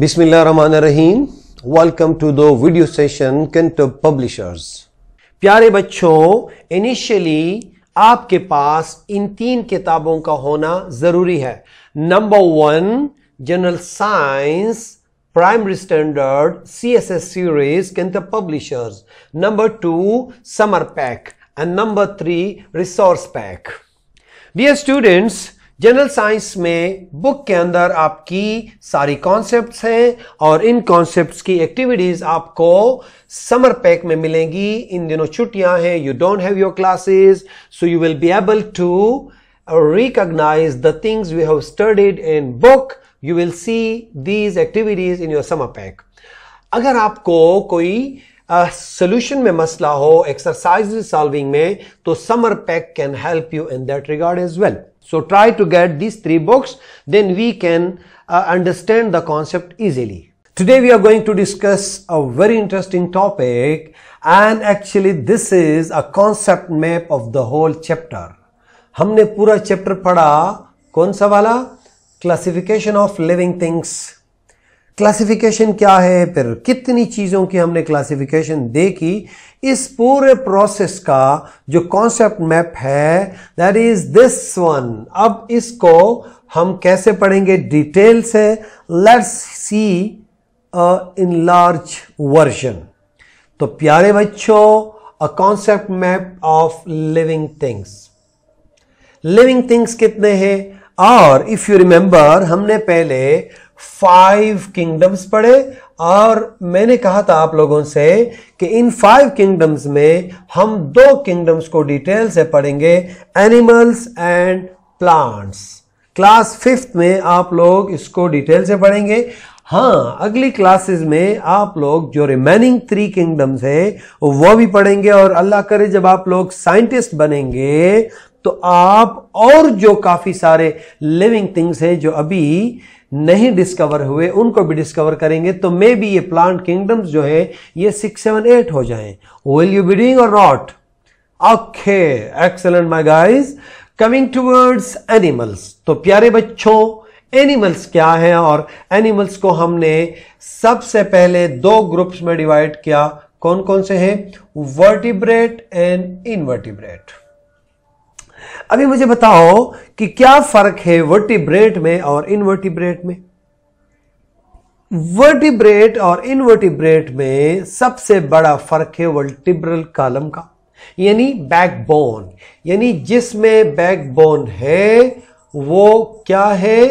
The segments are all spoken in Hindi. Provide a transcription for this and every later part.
बिस्मिल्लाह रहमान रहीम welcome to the video session Kanto publishers प्यारे बच्चों इनिशियली आपके पास इन तीन किताबों का होना जरूरी है number one general science primary standard C S S series Kanto publishers number two summer pack and number three resource pack dear students general science में बुक के अंदर आपकी सारी कॉन्सेप्ट्स हैं और इन कॉन्सेप्ट्स की एक्टिविटीज आपको समर पैक में मिलेंगी इन दिनों छुट्टियां हैं you don't have your classes so you will be able to recognise the things you have studied in book you will see these activities in your summer pack अगर आपको कोई सोल्यूशन uh, में मसला हो एक्सरसाइज सॉल्विंग में तो summer pack can help you in that regard as well So try to get these three books, then we can uh, understand the concept easily. Today we are going to discuss a very interesting topic and actually this is a concept map of the whole chapter. हमने पूरा चैप्टर पढ़ा कौन सा वाला classification of living things classification क्या है फिर कितनी चीज़ों की हमने क्लासिफिकेशन देखी इस पूरे प्रोसेस का जो कॉन्सेप्ट मैप है दैट इज दिस वन अब इसको हम कैसे पढ़ेंगे डिटेल से let's see in large version तो प्यारे बच्चों a concept map of living things living things कितने हैं और इफ यू रिमेंबर हमने पहले फाइव किंगडम्स पढ़े और मैंने कहा था आप लोगों से कि इन फाइव किंगडम्स में हम दो किंगडम्स को डिटेल से पढ़ेंगे animals and plants class fifth में आप लोग इसको डिटेल से पढ़ेंगे हाँ अगली क्लासेस में आप लोग जो रिमेनिंग थ्री किंगडम्स है वो भी पढ़ेंगे और अल्लाह करे जब आप लोग साइंटिस्ट बनेंगे तो आप और जो काफी सारे लिविंग थिंग्स हैं जो अभी नहीं डिस्कवर हुए उनको भी डिस्कवर करेंगे तो मे बी ये प्लांट किंगडम्स जो है ये सिक्स सेवन एट हो जाए will you be doing or not okay excellent my guys coming towards animals तो प्यारे बच्चों एनिमल्स क्या है और एनिमल्स को हमने सबसे पहले दो ग्रुप्स में डिवाइड किया कौन कौन से हैं वर्टिब्रेट एंड इनवर्टिब्रेट अभी मुझे बताओ कि क्या फर्क है वर्टिब्रेट में और इनवर्टिब्रेट में वर्टिब्रेट और इनवर्टिब्रेट में सबसे बड़ा फर्क है वर्टिब्रल कॉलम का यानी बैकबोन यानी जिसमें बैकबोन है वो क्या है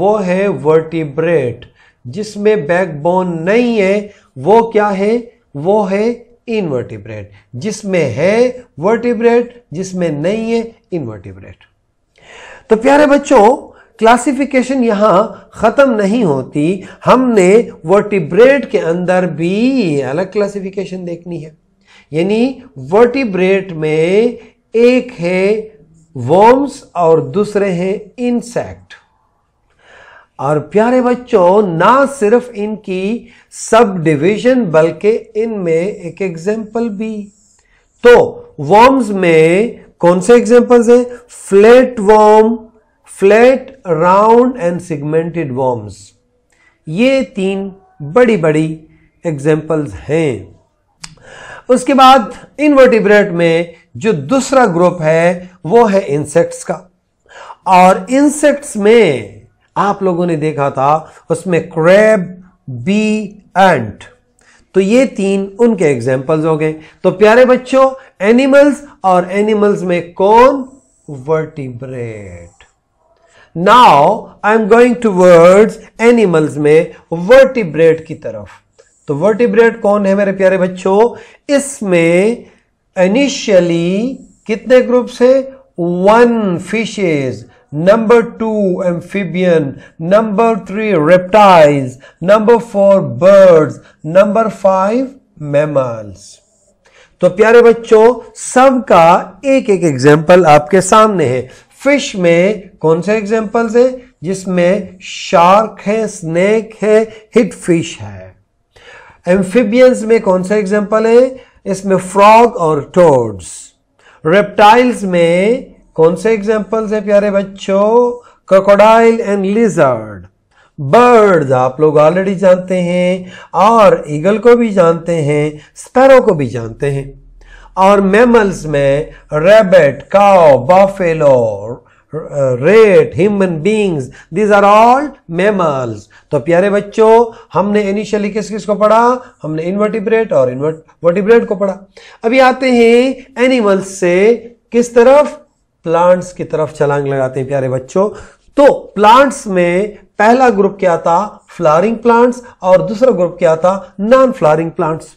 वो है वर्टिब्रेट जिसमें बैकबोन नहीं है वो क्या है वो है इनवर्टिब्रेट जिसमें है वर्टिब्रेट जिसमें नहीं है इनवर्टिब्रेट तो प्यारे बच्चों क्लासिफिकेशन यहां ख़त्म नहीं होती हमने वर्टिब्रेट के अंदर भी अलग क्लासिफिकेशन देखनी है यानी वर्टिब्रेट में एक है वर्म्स और दूसरे हैं इंसेक्ट और प्यारे बच्चों ना सिर्फ इनकी सब डिवीजन बल्कि इनमें एक एग्जाम्पल भी तो वॉर्म्स में कौन से एग्जाम्पल्स हैं flat worm flat round and segmented worms ये तीन बड़ी बड़ी एग्जांपल्स हैं उसके बाद इनवर्टिब्रेट में जो दूसरा ग्रुप है वो है इंसेक्ट्स का और इंसेक्ट्स में आप लोगों ने देखा था उसमें क्रैब बी एंट तो ये तीन उनके एग्जाम्पल्स हो गए तो प्यारे बच्चों एनिमल्स और एनिमल्स में कौन vertebrate now I am going towards animals में वर्टिब्रेट की तरफ तो वर्टिब्रेट कौन है मेरे प्यारे बच्चों इसमें इनिशियली कितने ग्रुप्स है one fishes number two amphibian number three reptiles number four birds number five mammals तो प्यारे बच्चों सब का एक एक एग्जाम्पल आपके सामने है फिश में कौन से एग्जाम्पल्स हैं जिसमें शार्क है स्नेक है हिट फिश है एम्फिबियंस में कौन सा एग्जाम्पल है इसमें फ्रॉग और टोड्स रेप्टाइल्स में कौन से एग्जाम्पल्स है प्यारे बच्चों क्रोकोडाइल एंड लिजर्ड बर्ड्स आप लोग ऑलरेडी जानते हैं और ईगल को भी जानते हैं स्पैरो को भी जानते हैं और मेमल्स में rabbit cow buffalo rat human beings these are all mammals तो प्यारे बच्चों हमने इनिशियली किस किस को पढ़ा हमने इनवर्टिब्रेट और इन्वर्टिब्रेट को पढ़ा अभी आते हैं एनिमल्स से किस तरफ प्लांट्स की तरफ छलांग लगाते हैं प्यारे बच्चों तो प्लांट्स में पहला ग्रुप क्या था फ्लावरिंग प्लांट्स और दूसरा ग्रुप क्या था नॉन फ्लावरिंग प्लांट्स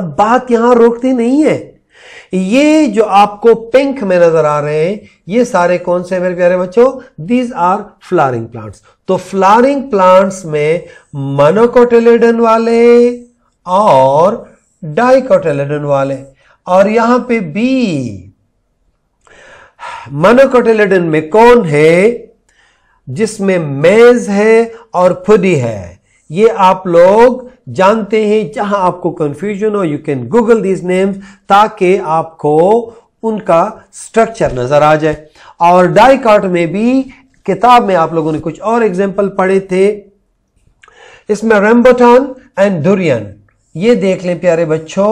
अब बात यहां रोकती नहीं है ये जो आपको पिंक में नजर आ रहे हैं ये सारे कौन से मेरे प्यारे बच्चों दीज आर फ्लावरिंग प्लांट्स तो फ्लावरिंग प्लांट्स में मोनोकोटेलेडन वाले और डाइकोटेलेडन वाले और यहां पे बी मोनोकोटिलेडन में कौन है जिसमें मेज है और फुदी है ये आप लोग जानते हैं जहां आपको कंफ्यूजन हो you can Google these names ताकि आपको उनका स्ट्रक्चर नजर आ जाए और डाइकाट में भी किताब में आप लोगों ने कुछ और एग्जाम्पल पढ़े थे इसमें रेम्बोटॉन एंड डुरियन ये देख लें प्यारे बच्चों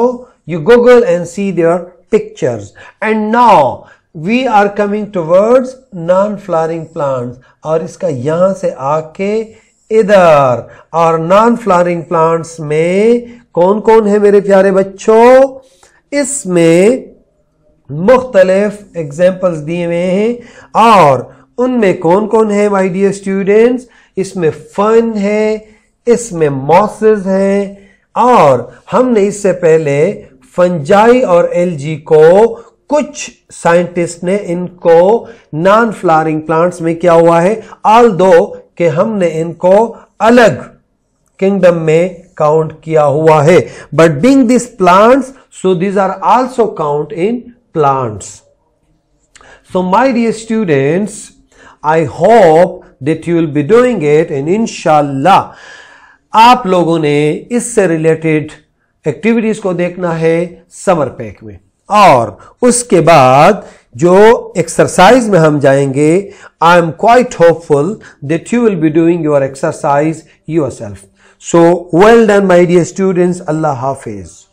you Google and see their pictures and now we are coming towards non flowering plants और इसका यहां से आके इधर और नॉन फ्लारिंग प्लांट्स में कौन कौन है मेरे प्यारे बच्चों इसमें मुख्तलिफ एग्जाम्पल्स दिए हुए हैं और उनमें कौन कौन है माई डियर स्टूडेंट्स इसमें फन है इसमें मॉसेस है और हमने इससे पहले फंजाई और एलजी को कुछ साइंटिस्ट ने इनको नॉन फ्लावरिंग प्लांट्स में क्या हुआ है ऑल दो के हमने इनको अलग किंगडम में काउंट किया हुआ है but being this plants so these are also count in plants so my dear students I hope that you will be doing it and आप लोगों ने इससे रिलेटेड एक्टिविटीज को देखना है समर पैक में और उसके बाद जो एक्सरसाइज में हम जाएंगे I am quite hopeful that you will be doing your exercise yourself so well done my dear students अल्लाह हाफिज़